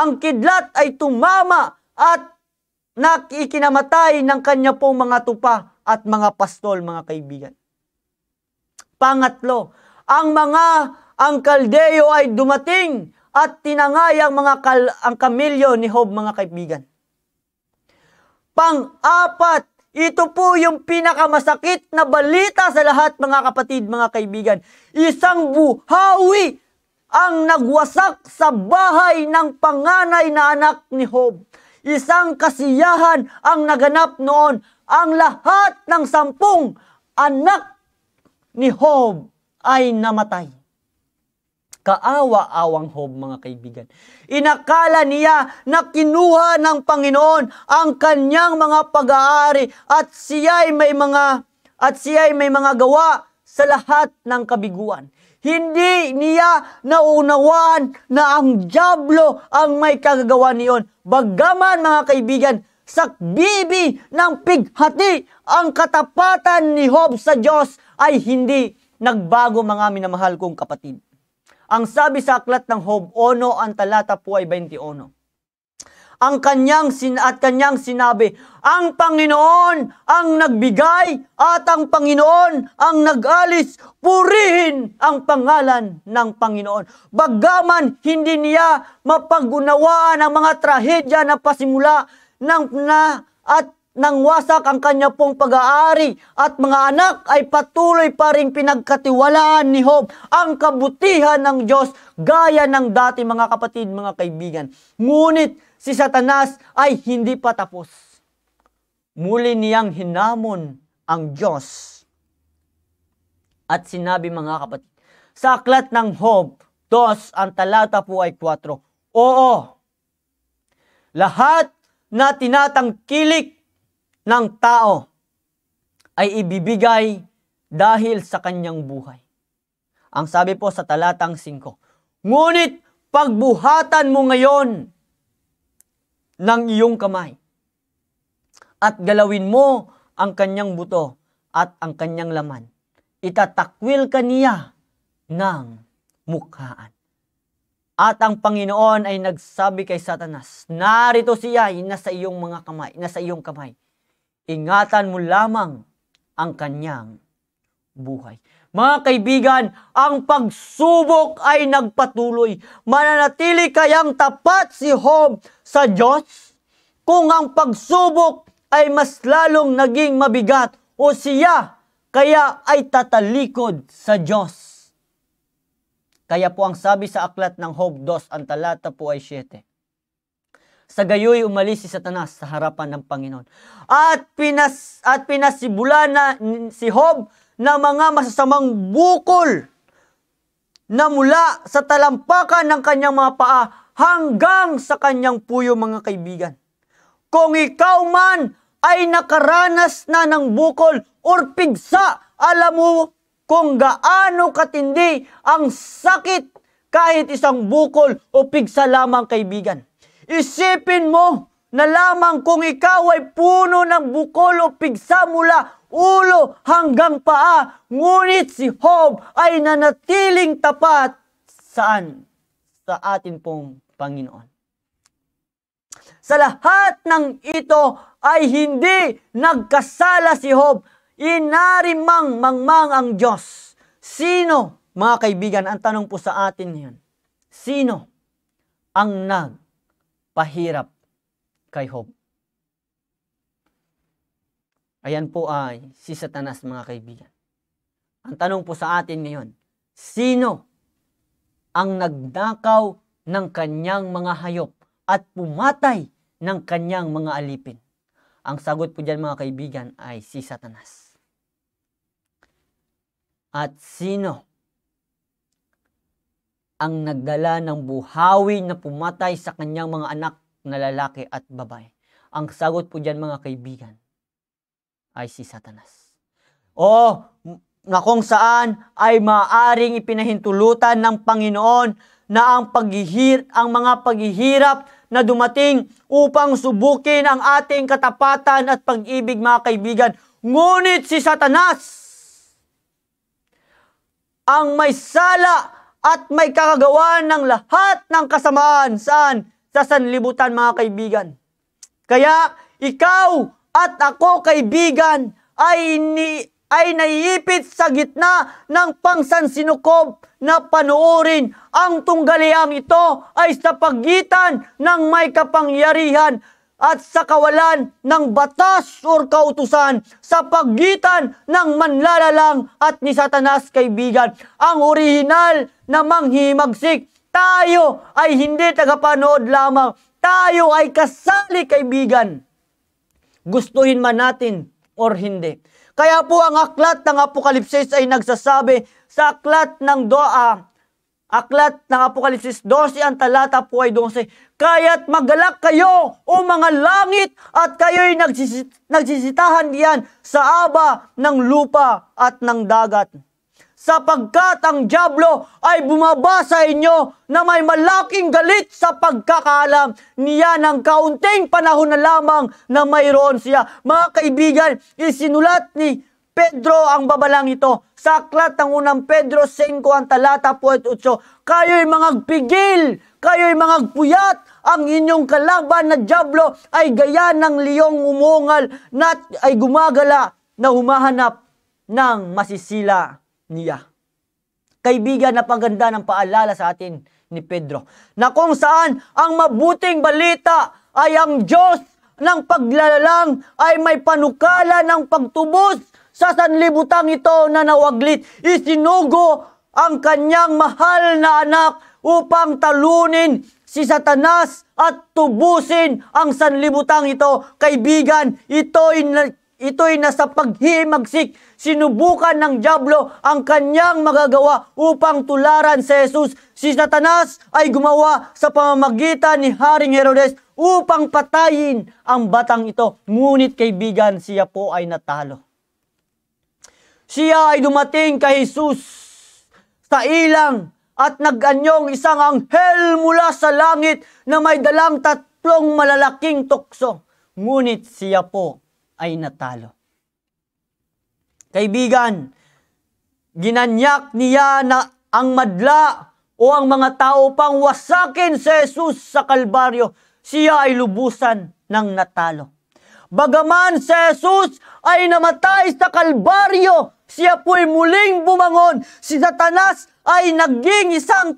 ang kidlat ay tumama at nakikinamatay ng kanya pong mga tupa at mga pastol, mga kaibigan. Pangatlo, ang mga ang kaldeyo ay dumating at tinangay ang mga kal, ang kamilyo ni Hob, mga kaibigan. Pang-apat, ito po yung pinakamasakit na balita sa lahat mga kapatid, mga kaibigan. Isang buhawi ang nagwasak sa bahay ng panganay na anak ni Hob. Isang kasiyahan ang naganap noon. Ang lahat ng sampung anak ni Hob ay namatay. Kaawa-awang Hob mga kaibigan. Inakala niya na kinuha ng Panginoon ang kanyang mga pag-aari at siya ay may mga at siya ay may mga gawa sa lahat ng kabiguan. Hindi niya naunawaan na ang Diablo ang may kagagawa niyon. Bagaman mga kaibigan, bibi ng pighati ang katapatan ni Hob sa Diyos ay hindi nagbago mga minamahal kong kapatid. Ang sabi sa aklat ng Hob, ono ang talata po ay 21 ang kanyang sin at kanyang sinabi, ang Panginoon ang nagbigay at ang Panginoon ang nag-alis. Purihin ang pangalan ng Panginoon. Bagaman hindi niya mapagunawaan ang mga trahedya na pasimula ng na at nang wasak ang kanya pong pag-aari at mga anak ay patuloy pa rin pinagkatiwalaan ni Hope ang kabutihan ng Diyos gaya ng dati mga kapatid, mga kaibigan. Ngunit si Satanas ay hindi pa tapos. Muli niyang hinamon ang Diyos. At sinabi mga kapatid, sa aklat ng Hope, 2, ang talata po ay 4. Oo, lahat na tinatangkilik ng tao ay ibibigay dahil sa kanyang buhay. Ang sabi po sa talatang 5, Ngunit pagbuhatan mo ngayon ng iyong kamay at galawin mo ang kanyang buto at ang kanyang laman. Itatakwil kaniya ng mukhaan. At ang Panginoon ay nagsabi kay Satanas, narito siya, nasa iyong mga kamay, nasa iyong kamay ingatan mo lamang ang kanyang buhay. Mga kaibigan, ang pagsubok ay nagpatuloy. Mananatili kayang tapat si Job sa Diyos? Kung ang pagsubok ay mas lalong naging mabigat o siya kaya ay tatalikod sa Diyos. Kaya po ang sabi sa aklat ng Hope 2, ang talata po ay 7. Sa gayoy umalis si Satanas sa harapan ng Panginoon. At pinas at pinasibula na si Hob na mga masasamang bukol na mula sa talampakan ng kanyang mga paa hanggang sa kanyang puyo mga kaibigan. Kung ikaw man ay nakaranas na ng bukol or pigsa, alam mo kung gaano katindi ang sakit kahit isang bukol o pigsa lamang kaibigan. Isipin mo na lamang kung ikaw ay puno ng bukol o pigsa mula ulo hanggang paa, ngunit si Job ay nanatiling tapat saan? Sa atin pong Panginoon. Sa lahat ng ito ay hindi nagkasala si Job. Inarimang mangmang ang Diyos. Sino, mga kaibigan, ang tanong po sa atin ngayon, sino ang nag pahirap kay Job. Ayan po ay si Satanas mga kaibigan. Ang tanong po sa atin ngayon, sino ang nagdakaw ng kanyang mga hayop at pumatay ng kanyang mga alipin? Ang sagot po dyan mga kaibigan ay si Satanas. At sino ang nagdala ng buhawi na pumatay sa kanyang mga anak na lalaki at babae? Ang sagot po dyan mga kaibigan ay si Satanas. O na kung saan ay maaring ipinahintulutan ng Panginoon na ang paghihir ang mga paghihirap na dumating upang subukin ang ating katapatan at pag-ibig mga kaibigan. Ngunit si Satanas ang may sala at may kakagawa ng lahat ng kasamaan. Saan? Sa sanlibutan mga kaibigan. Kaya ikaw at ako kaibigan ay ni ay naiipit sa gitna ng pangsansinukob na panoorin ang tunggaliang ito ay sa pagitan ng may kapangyarihan at sa kawalan ng batas o kautusan sa pagitan ng manlalalang at ni satanas kaibigan. Ang orihinal na manghimagsik. Tayo ay hindi tagapanood lamang. Tayo ay kasali kaibigan. Gustuhin man natin or hindi. Kaya po ang aklat ng Apokalipsis ay nagsasabi sa aklat ng Doa, ah, aklat ng Apokalipsis 12 ang talata po ay 12. Kaya't magalak kayo o mga langit at kayo'y nagsisit, nagsisitahan diyan sa aba ng lupa at ng dagat sapagkat ang Diablo ay bumaba sa inyo na may malaking galit sa pagkakalam niya ng kaunting panahon na lamang na mayroon siya. Mga kaibigan, isinulat ni Pedro ang babalang ito sa aklat ng unang Pedro 5 ang talata 48. Kayo'y mga pigil, kayo'y mga puyat, ang inyong kalaban na Diablo ay gaya ng liyong umungal na ay gumagala na humahanap ng masisila niya. Kaibigan, napaganda ng paalala sa atin ni Pedro na kung saan ang mabuting balita ay ang Diyos ng paglalang ay may panukala ng pagtubos sa sanlibutan ito na nawaglit. Isinugo ang kanyang mahal na anak upang talunin si Satanas at tubusin ang sanlibutan ito. Kaibigan, ito Ito'y nasa paghimagsik. Sinubukan ng Diablo ang kanyang magagawa upang tularan si Jesus. Si Satanas ay gumawa sa pamamagitan ni Haring Herodes upang patayin ang batang ito. Ngunit kaibigan, siya po ay natalo. Siya ay dumating kay Jesus sa ilang at naganyong isang anghel mula sa langit na may dalang tatlong malalaking tukso. Ngunit siya po ay natalo. Kaibigan, ginanyak niya na ang madla o ang mga tao pang wasakin si Jesus sa Kalbaryo, siya ay lubusan ng natalo. Bagaman si Jesus ay namatay sa Kalbaryo, siya po'y muling bumangon. Si Satanas ay naging isang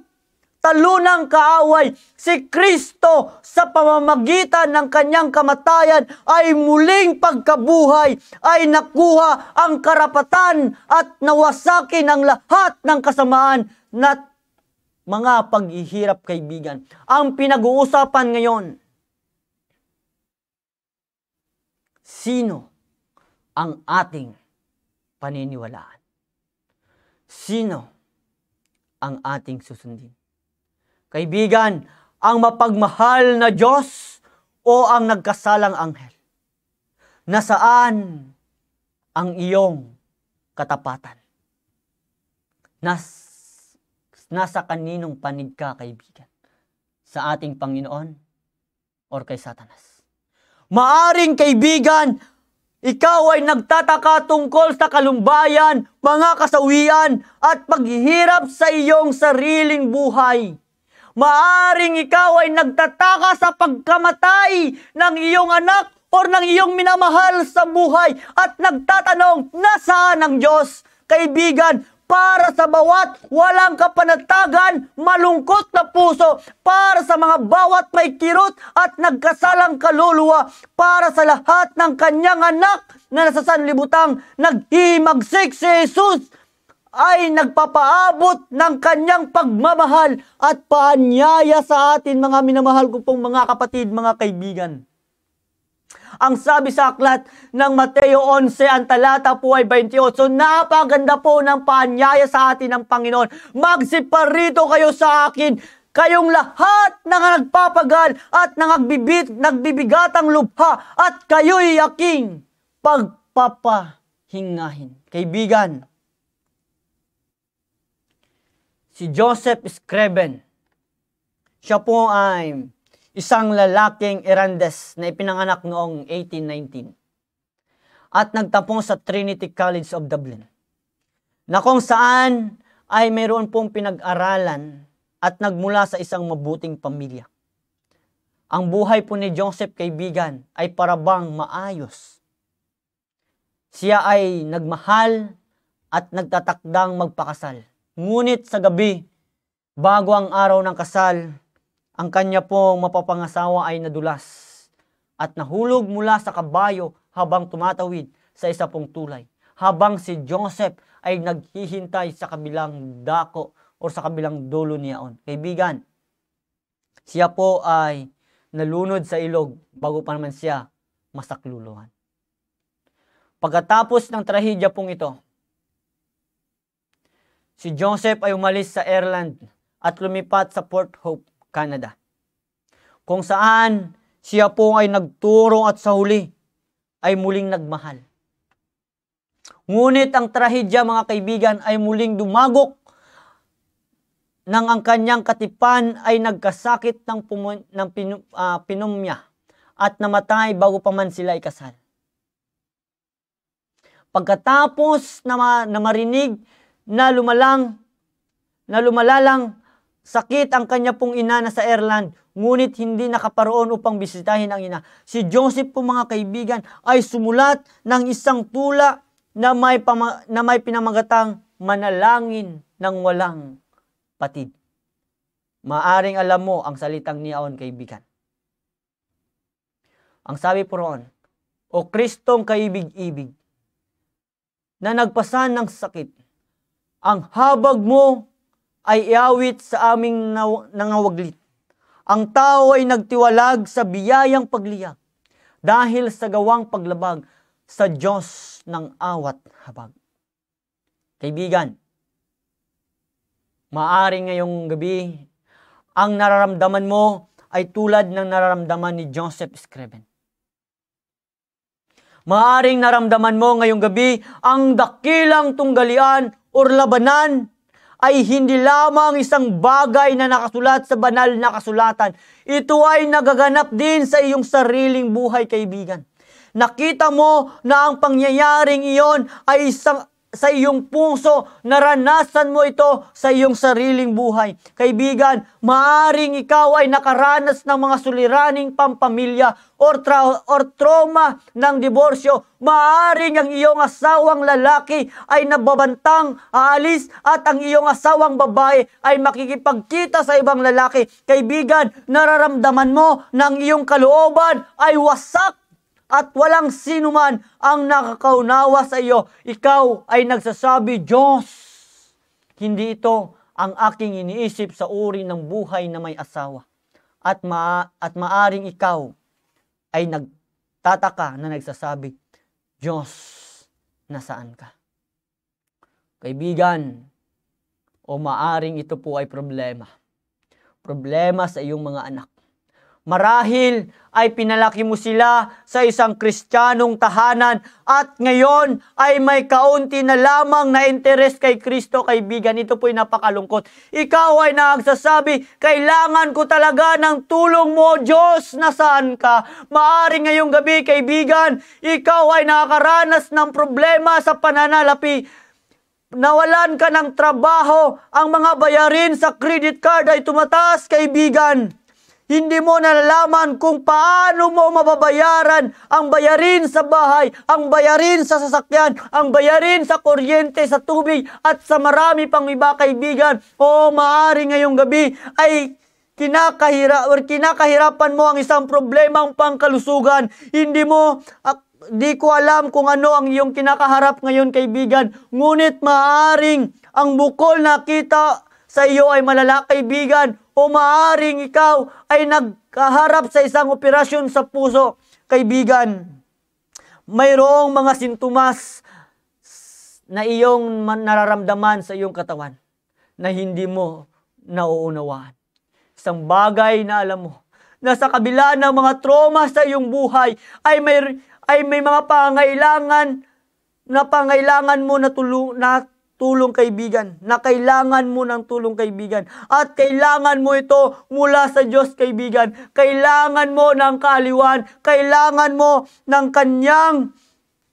talunang kaaway, si Kristo sa pamamagitan ng kanyang kamatayan ay muling pagkabuhay, ay nakuha ang karapatan at nawasakin ang lahat ng kasamaan na mga paghihirap kaibigan. Ang pinag-uusapan ngayon, sino ang ating paniniwalaan? Sino ang ating susundin? Kaibigan, ang mapagmahal na Diyos o ang nagkasalang anghel? Nasaan ang iyong katapatan? Nas, nasa kaninong panig ka, kaibigan? Sa ating Panginoon o kay Satanas? Maaring kaibigan, ikaw ay nagtataka tungkol sa kalumbayan, mga kasawian, at paghihirap sa iyong sariling buhay. Maaring ikaw ay nagtataka sa pagkamatay ng iyong anak o ng iyong minamahal sa buhay at nagtatanong, nasaan ang Diyos? Kaibigan, para sa bawat walang kapanatagan, malungkot na puso, para sa mga bawat may kirot at nagkasalang kaluluwa, para sa lahat ng kanyang anak na nasa sanlibutang naghimagsik si Jesus ay nagpapaabot ng kanyang pagmamahal at paanyaya sa atin mga minamahal ko pong mga kapatid, mga kaibigan. Ang sabi sa aklat ng Mateo 11, ang talata po ay 28, napaganda po ng paanyaya sa atin ng Panginoon. Magsiparito kayo sa akin, kayong lahat na nagpapagal at nangagbibit, ang lubha at kayo'y aking pagpapahingahin. Kaibigan, si Joseph Screven. Siya po ay isang lalaking Irlandes na ipinanganak noong 1819 at nagtapong sa Trinity College of Dublin na kung saan ay mayroon pong pinag-aralan at nagmula sa isang mabuting pamilya. Ang buhay po ni Joseph kaibigan ay parabang maayos. Siya ay nagmahal at nagtatakdang magpakasal Ngunit sa gabi, bago ang araw ng kasal, ang kanya pong mapapangasawa ay nadulas at nahulog mula sa kabayo habang tumatawid sa isa pong tulay. Habang si Joseph ay naghihintay sa kabilang dako o sa kabilang dulo niyaon. Kaibigan, siya po ay nalunod sa ilog bago pa naman siya masakluluhan. Pagkatapos ng trahedya pong ito, si Joseph ay umalis sa Ireland at lumipat sa Port Hope, Canada. Kung saan siya po ay nagturo at sa huli ay muling nagmahal. Ngunit ang trahedya mga kaibigan ay muling dumagok nang ang kanyang katipan ay nagkasakit ng, pumun- ng pinu- uh, ah, pinumya at namatay bago pa man sila ikasal. Pagkatapos na, ma- na marinig na lumalang, na lumalalang sakit ang kanya pong ina na sa Ireland, ngunit hindi nakaparoon upang bisitahin ang ina. Si Joseph po mga kaibigan ay sumulat ng isang tula na may, pama, na may pinamagatang manalangin ng walang patid. Maaring alam mo ang salitang niyaon kaibigan. Ang sabi po roon, O Kristong kaibig-ibig, na nagpasan ng sakit, ang habag mo ay iawit sa aming nangawaglit. Ang tao ay nagtiwalag sa biyayang pagliyak dahil sa gawang paglabag sa Diyos ng awat habag. Kaibigan, maari ngayong gabi, ang nararamdaman mo ay tulad ng nararamdaman ni Joseph Scriven. Maaring naramdaman mo ngayong gabi ang dakilang tunggalian o labanan ay hindi lamang isang bagay na nakasulat sa banal na kasulatan. Ito ay nagaganap din sa iyong sariling buhay, kaibigan. Nakita mo na ang pangyayaring iyon ay isang sa iyong puso, naranasan mo ito sa iyong sariling buhay. Kaibigan, maaring ikaw ay nakaranas ng mga suliraning pampamilya or, tra- or trauma ng diborsyo. Maaring ang iyong asawang lalaki ay nababantang, aalis at ang iyong asawang babae ay makikipagkita sa ibang lalaki. Kaibigan, nararamdaman mo na ang iyong kalooban ay wasak at walang sino man ang nakakaunawa sa iyo. Ikaw ay nagsasabi, Diyos, hindi ito ang aking iniisip sa uri ng buhay na may asawa. At, ma at maaring ikaw ay nagtataka na nagsasabi, Diyos, nasaan ka? Kaibigan, o maaring ito po ay problema. Problema sa iyong mga anak. Marahil ay pinalaki mo sila sa isang kristyanong tahanan at ngayon ay may kaunti na lamang na interest kay Kristo, kaibigan. Ito po'y napakalungkot. Ikaw ay nagsasabi, kailangan ko talaga ng tulong mo, Diyos, nasaan ka? Maari ngayong gabi, kaibigan, ikaw ay nakakaranas ng problema sa pananalapi nawalan ka ng trabaho, ang mga bayarin sa credit card ay tumataas, kaibigan. Hindi mo nalalaman kung paano mo mababayaran ang bayarin sa bahay, ang bayarin sa sasakyan, ang bayarin sa kuryente, sa tubig at sa marami pang iba kaibigan. O maari ngayong gabi ay kinakahira or kinakahirapan mo ang isang problema ang pangkalusugan. Hindi mo uh, di ko alam kung ano ang iyong kinakaharap ngayon kaibigan. Ngunit maaring ang bukol na kita sa iyo ay malala kaibigan o maaring ikaw ay nagkaharap sa isang operasyon sa puso, kaibigan. Mayroong mga sintomas na iyong nararamdaman sa iyong katawan na hindi mo nauunawaan. Isang bagay na alam mo na sa kabila ng mga trauma sa iyong buhay ay may, ay may mga pangailangan na pangailangan mo na, tulu, na tulong kaibigan, na kailangan mo ng tulong kaibigan. At kailangan mo ito mula sa Diyos kaibigan. Kailangan mo ng kaliwan, kailangan mo ng kanyang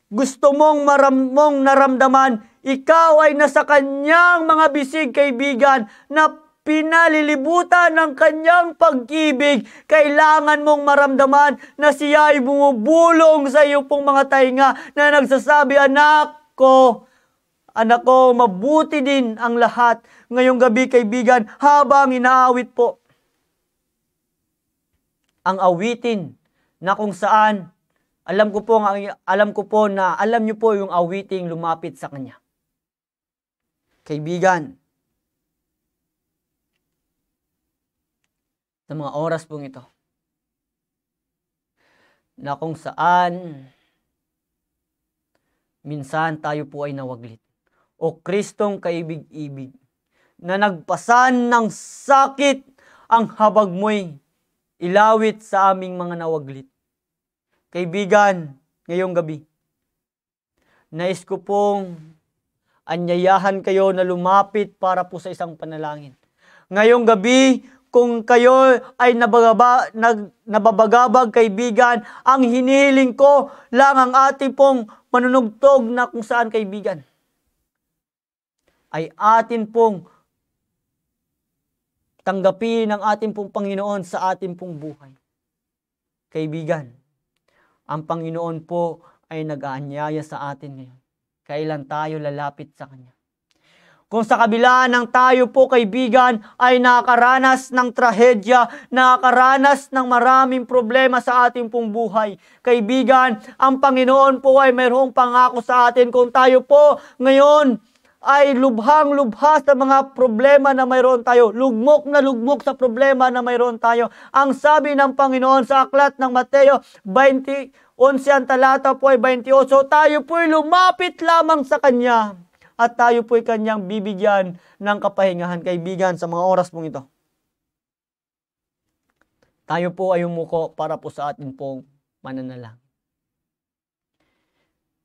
gusto mong maramong naramdaman. Ikaw ay nasa kanyang mga bisig kaibigan na pinalilibutan ng kanyang pag-ibig, kailangan mong maramdaman na siya ay bumubulong sa iyong pong mga tainga na nagsasabi, Anak ko, Anak ko, mabuti din ang lahat ngayong gabi kaibigan habang inaawit po ang awitin na kung saan alam ko po alam ko po na alam niyo po yung awiting lumapit sa kanya. Kaibigan, sa mga oras pong ito na kung saan minsan tayo po ay nawaglit o Kristong kaibig-ibig na nagpasan ng sakit ang habag mo'y ilawit sa aming mga nawaglit. Kaibigan, ngayong gabi, nais ko pong anyayahan kayo na lumapit para po sa isang panalangin. Ngayong gabi, kung kayo ay nabagaba, nag, nababagabag kaibigan, ang hinihiling ko lang ang ating pong manunugtog na kung saan kaibigan ay atin pong tanggapin ng ating pong Panginoon sa ating pong buhay. Kaibigan, ang Panginoon po ay nag-aanyaya sa atin ngayon. Kailan tayo lalapit sa Kanya? Kung sa kabila ng tayo po kaibigan ay nakaranas ng trahedya, nakaranas ng maraming problema sa ating pong buhay. Kaibigan, ang Panginoon po ay mayroong pangako sa atin kung tayo po ngayon ay lubhang-lubha sa mga problema na mayroon tayo. Lugmok na lugmok sa problema na mayroon tayo. Ang sabi ng Panginoon sa aklat ng Mateo 20, 11 ang talata po ay 28, tayo po'y lumapit lamang sa Kanya at tayo po'y Kanyang bibigyan ng kapahingahan, kaibigan, sa mga oras pong ito. Tayo po ay umuko para po sa atin pong mananalang.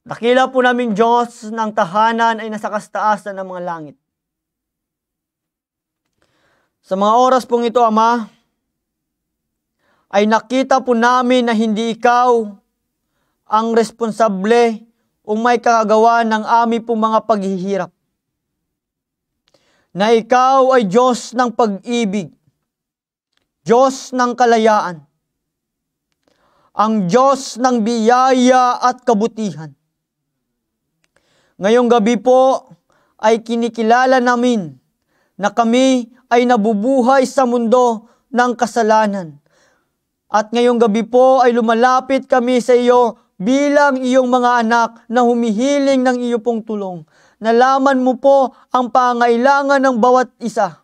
Dakila po namin Diyos ng tahanan ay nasa kastaasan ng mga langit. Sa mga oras pong ito, Ama, ay nakita po namin na hindi ikaw ang responsable o may kagawa ng aming pong mga paghihirap. Na ikaw ay Diyos ng pag-ibig, Diyos ng kalayaan, ang Diyos ng biyaya at kabutihan Ngayong gabi po ay kinikilala namin na kami ay nabubuhay sa mundo ng kasalanan. At ngayong gabi po ay lumalapit kami sa iyo bilang iyong mga anak na humihiling ng iyo pong tulong. Nalaman mo po ang pangailangan ng bawat isa,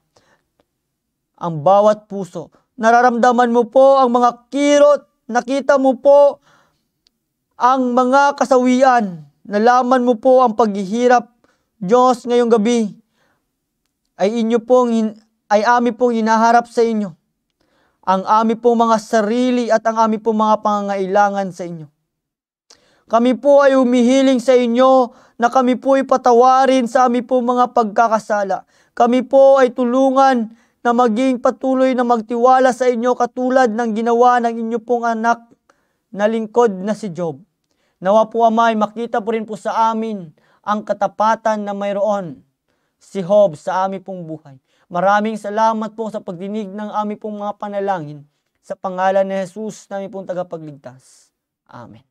ang bawat puso. Nararamdaman mo po ang mga kirot, nakita mo po ang mga kasawian, nalaman mo po ang paghihirap, Diyos, ngayong gabi, ay inyo pong, ay ami pong hinaharap sa inyo. Ang ami pong mga sarili at ang ami pong mga pangangailangan sa inyo. Kami po ay humihiling sa inyo na kami po ay patawarin sa ami pong mga pagkakasala. Kami po ay tulungan na maging patuloy na magtiwala sa inyo katulad ng ginawa ng inyo pong anak na lingkod na si Job. Nawa po ay makita po rin po sa amin ang katapatan na mayroon si Hob sa aming pong buhay. Maraming salamat po sa pagdinig ng aming pong mga panalangin. Sa pangalan ni Jesus, namin pong tagapagligtas. Amen.